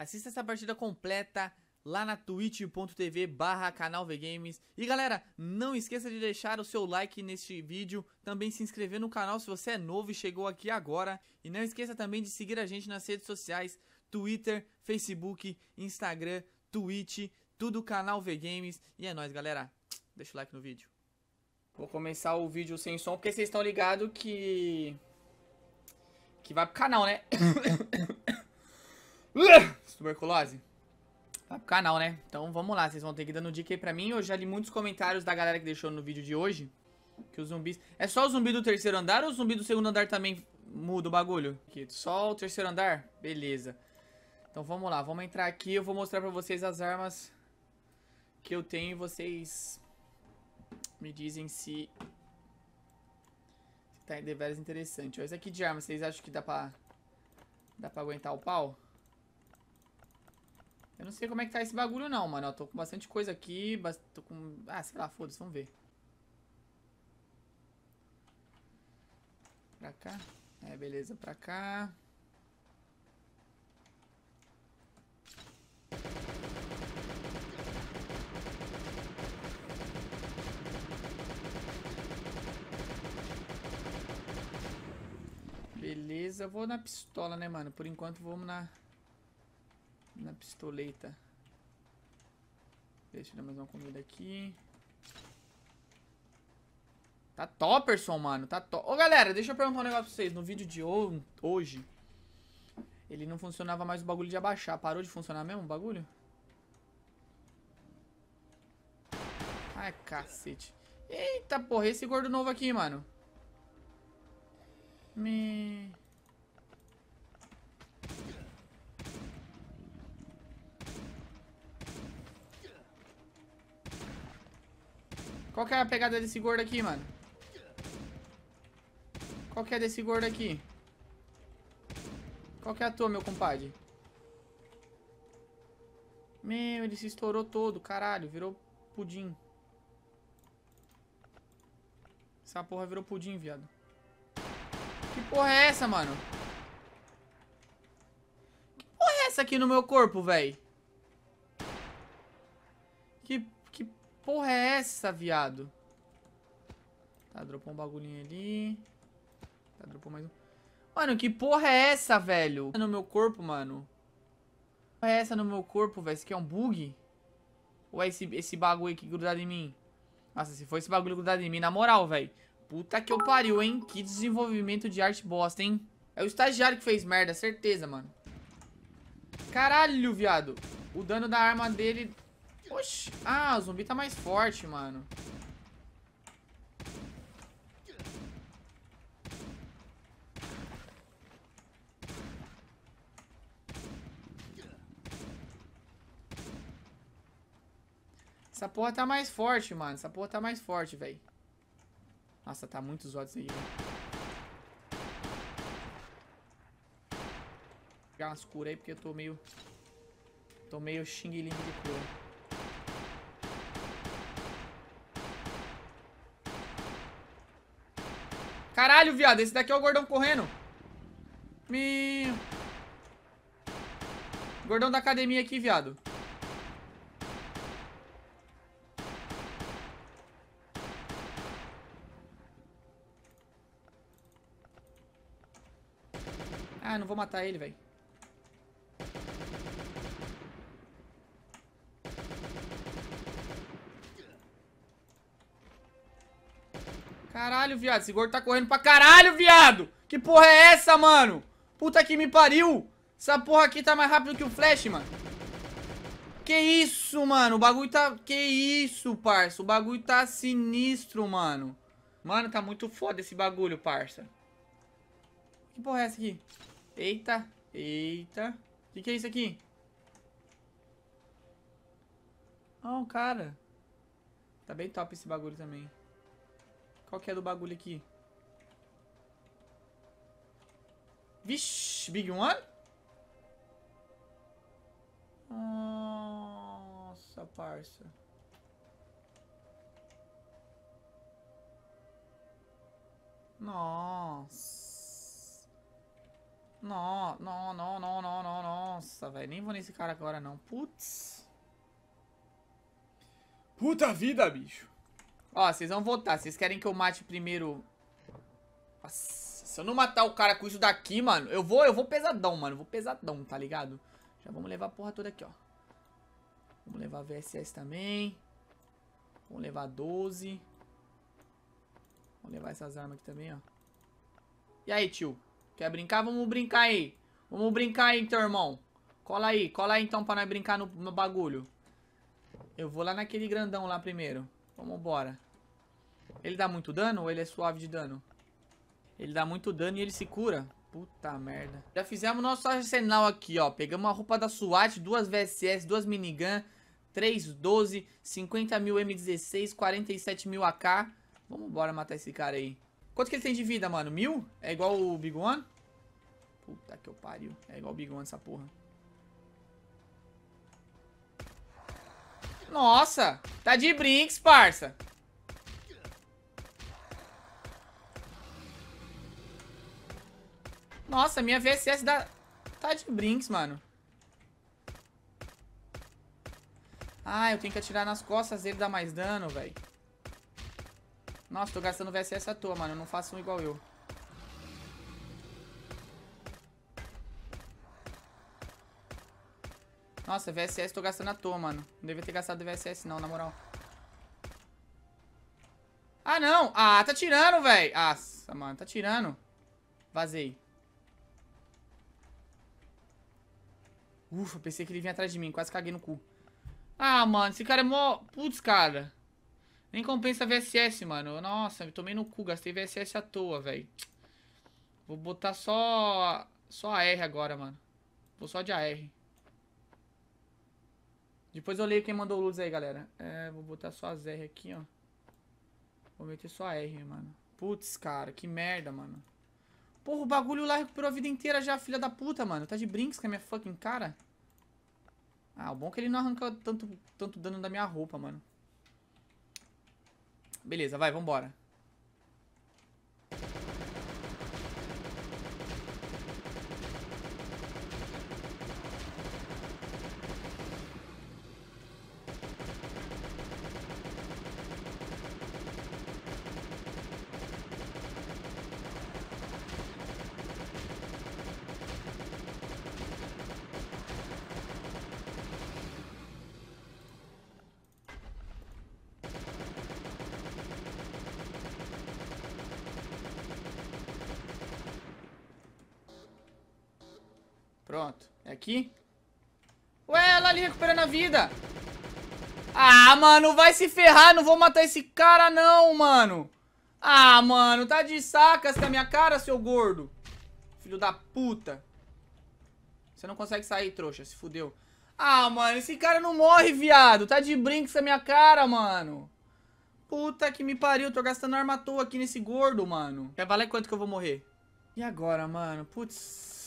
Assista essa partida completa lá na twitch.tv barra canal Vgames. E galera, não esqueça de deixar o seu like neste vídeo, também se inscrever no canal se você é novo e chegou aqui agora. E não esqueça também de seguir a gente nas redes sociais, Twitter, Facebook, Instagram, Twitch, tudo canal Vgames. E é nóis galera, deixa o like no vídeo. Vou começar o vídeo sem som, porque vocês estão ligados que... Que vai pro canal, né? Tuberculose? Vai pro canal, né? Então vamos lá, vocês vão ter que dar dando dica aí pra mim. Eu já li muitos comentários da galera que deixou no vídeo de hoje. Que os zumbis... É só o zumbi do terceiro andar ou o zumbi do segundo andar também muda o bagulho? Aqui, só o terceiro andar? Beleza. Então vamos lá, vamos entrar aqui. Eu vou mostrar pra vocês as armas que eu tenho e vocês me dizem se... Tá de veras interessante. Olha isso aqui de arma, vocês acham que dá pra... Dá pra aguentar o pau? Eu não sei como é que tá esse bagulho não, mano. Eu tô com bastante coisa aqui, tô com... Ah, sei lá, foda-se, vamos ver. Pra cá. É, beleza, pra cá. Beleza, vou na pistola, né, mano? Por enquanto, vamos na na pistoleta. Deixa eu dar mais uma comida aqui. Tá topperson, mano. Tá top. Ô, galera, deixa eu perguntar um negócio pra vocês. No vídeo de hoje, ele não funcionava mais o bagulho de abaixar. Parou de funcionar mesmo o bagulho? Ai, cacete. Eita, porra. Esse gordo novo aqui, mano. Me... Qual que é a pegada desse gordo aqui, mano? Qual que é desse gordo aqui? Qual que é a tua, meu compadre? Meu, ele se estourou todo, caralho. Virou pudim. Essa porra virou pudim, viado. Que porra é essa, mano? Que porra é essa aqui no meu corpo, velho? Que porra é essa, viado? Tá, dropou um bagulhinho ali. Tá, dropou mais um. Mano, que porra é essa, velho? É no meu corpo, mano. porra é essa no meu corpo, velho? Isso aqui é um bug? Ou é esse, esse bagulho aqui grudado em mim? Nossa, se for esse bagulho grudado em mim, na moral, velho. Puta que eu pariu, hein? Que desenvolvimento de arte bosta, hein? É o estagiário que fez merda, certeza, mano. Caralho, viado. O dano da arma dele Oxi. Ah, o zumbi tá mais forte, mano. Essa porra tá mais forte, mano. Essa porra tá mais forte, velho. Nossa, tá muito zoado isso aí, velho. Pegar umas curas aí, porque eu tô meio... Tô meio xinguilinho de cura. Caralho, viado. Esse daqui é o gordão correndo. Me Gordão da academia aqui, viado. Ah, não vou matar ele, velho. Caralho, viado. Esse gordo tá correndo pra caralho, viado. Que porra é essa, mano? Puta que me pariu. Essa porra aqui tá mais rápido que o Flash, mano. Que isso, mano. O bagulho tá... Que isso, parça. O bagulho tá sinistro, mano. Mano, tá muito foda esse bagulho, parça. Que porra é essa aqui? Eita. Eita. O que, que é isso aqui? Ah, oh, um cara. Tá bem top esse bagulho também. Qual que é do bagulho aqui? Vixe, Big One? Nossa, parça. Nossa. Não, não, não, não, não, não, nossa, velho. Nem vou nesse cara agora, não. Putz. Puta vida, bicho. Ó, vocês vão votar. Vocês querem que eu mate primeiro... Nossa, se eu não matar o cara com isso daqui, mano, eu vou, eu vou pesadão, mano. vou pesadão, tá ligado? Já vamos levar a porra toda aqui, ó. Vamos levar VSS também. Vamos levar 12. Vamos levar essas armas aqui também, ó. E aí, tio? Quer brincar? Vamos brincar aí. Vamos brincar aí, então, irmão. Cola aí, cola aí então pra nós brincar no, no bagulho. Eu vou lá naquele grandão lá primeiro. Vamos Ele dá muito dano ou ele é suave de dano? Ele dá muito dano e ele se cura. Puta merda. Já fizemos nosso arsenal aqui, ó. Pegamos a roupa da SWAT, duas VSS, duas minigun, 12, 50 mil M16, 47 mil AK. Vamos matar esse cara aí. Quanto que ele tem de vida, mano? Mil? É igual o Big One? Puta que eu pariu. É igual o Big One essa porra. Nossa, tá de brinks, parça. Nossa, minha VSS dá... tá de brinks, mano. Ah, eu tenho que atirar nas costas dele dá mais dano, velho. Nossa, tô gastando VSS à toa, mano. Eu não faço um igual eu. Nossa, VSS tô gastando à toa, mano. Não devia ter gastado VSS não, na moral. Ah, não! Ah, tá tirando, velho! Nossa, mano, tá tirando. Vazei. Ufa, pensei que ele vinha atrás de mim. Quase caguei no cu. Ah, mano, esse cara é mó... Putz, cara. Nem compensa VSS, mano. Nossa, me tomei no cu. Gastei VSS à toa, velho. Vou botar só... Só AR agora, mano. Vou só de AR. Depois eu leio quem mandou o Luz aí, galera. É, vou botar só as R aqui, ó. Vou meter só a R, mano. Putz, cara, que merda, mano. Porra, o bagulho lá recuperou a vida inteira já, filha da puta, mano. Tá de brinks com a minha fucking cara? Ah, o bom é que ele não arranca tanto, tanto dano da minha roupa, mano. Beleza, vai, vambora. Pronto. É aqui? Ué, ela ali recuperando a vida. Ah, mano, vai se ferrar. Não vou matar esse cara não, mano. Ah, mano, tá de sacas com a minha cara, seu gordo. Filho da puta. Você não consegue sair, trouxa. Se fudeu. Ah, mano, esse cara não morre, viado. Tá de brinco essa minha cara, mano. Puta que me pariu. Tô gastando arma à toa aqui nesse gordo, mano. Quer valer quanto que eu vou morrer? E agora, mano? Putz...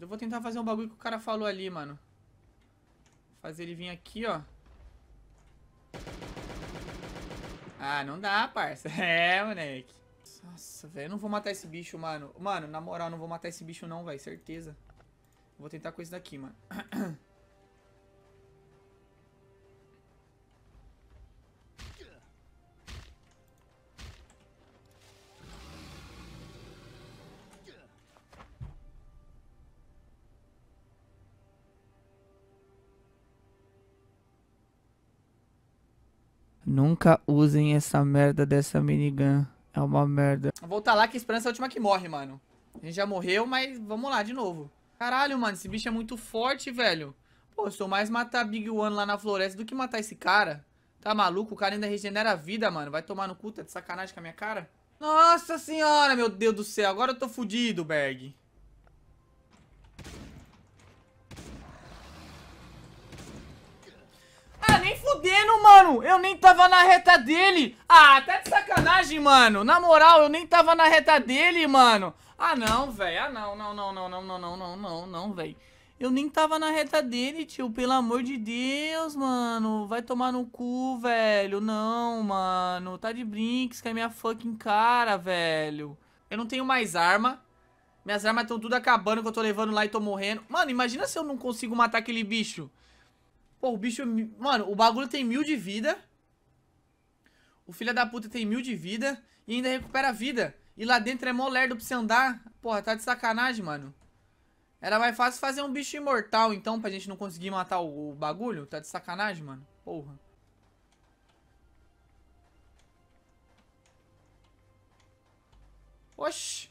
Eu vou tentar fazer um bagulho que o cara falou ali, mano. Fazer ele vir aqui, ó. Ah, não dá, parça. É, moleque. Nossa, velho. Eu não vou matar esse bicho, mano. Mano, na moral, não vou matar esse bicho não, velho. Certeza. Vou tentar com esse daqui, mano. Nunca usem essa merda dessa minigun. É uma merda. Vou voltar lá que a esperança é a última que morre, mano. A gente já morreu, mas vamos lá de novo. Caralho, mano, esse bicho é muito forte, velho. Pô, eu sou mais matar Big One lá na floresta do que matar esse cara. Tá maluco? O cara ainda regenera a vida, mano. Vai tomar no cu, tá de sacanagem com a minha cara? Nossa senhora, meu Deus do céu. Agora eu tô fudido, Berg. Ah, nem fudendo, mano. Mano, eu nem tava na reta dele. Ah, tá de sacanagem, mano. Na moral, eu nem tava na reta dele, mano. Ah, não, velho. Ah, não, não, não, não, não, não, não, não, não, não, velho. Eu nem tava na reta dele, tio. Pelo amor de Deus, mano. Vai tomar no cu, velho. Não, mano. Tá de brinques com a minha fucking cara, velho. Eu não tenho mais arma. Minhas armas estão tudo acabando que eu tô levando lá e tô morrendo. Mano, imagina se eu não consigo matar aquele bicho. Pô, o bicho... É mano, o bagulho tem mil de vida. O filho da puta tem mil de vida e ainda recupera a vida. E lá dentro é mó lerdo pra você andar. Porra, tá de sacanagem, mano. Era mais fácil fazer um bicho imortal, então, pra gente não conseguir matar o, o bagulho. Tá de sacanagem, mano. Porra. Oxi.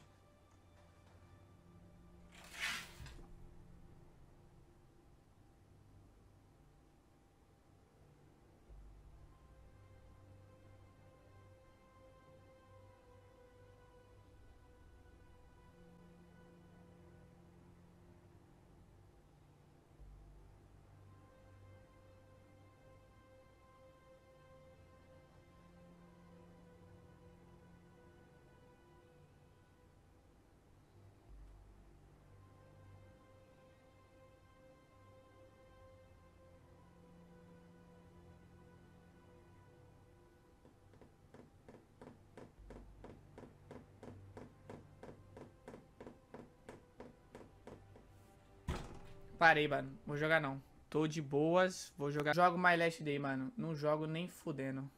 Parei, mano. Vou jogar não. Tô de boas. Vou jogar. Jogo My Last Day, mano. Não jogo nem fudendo.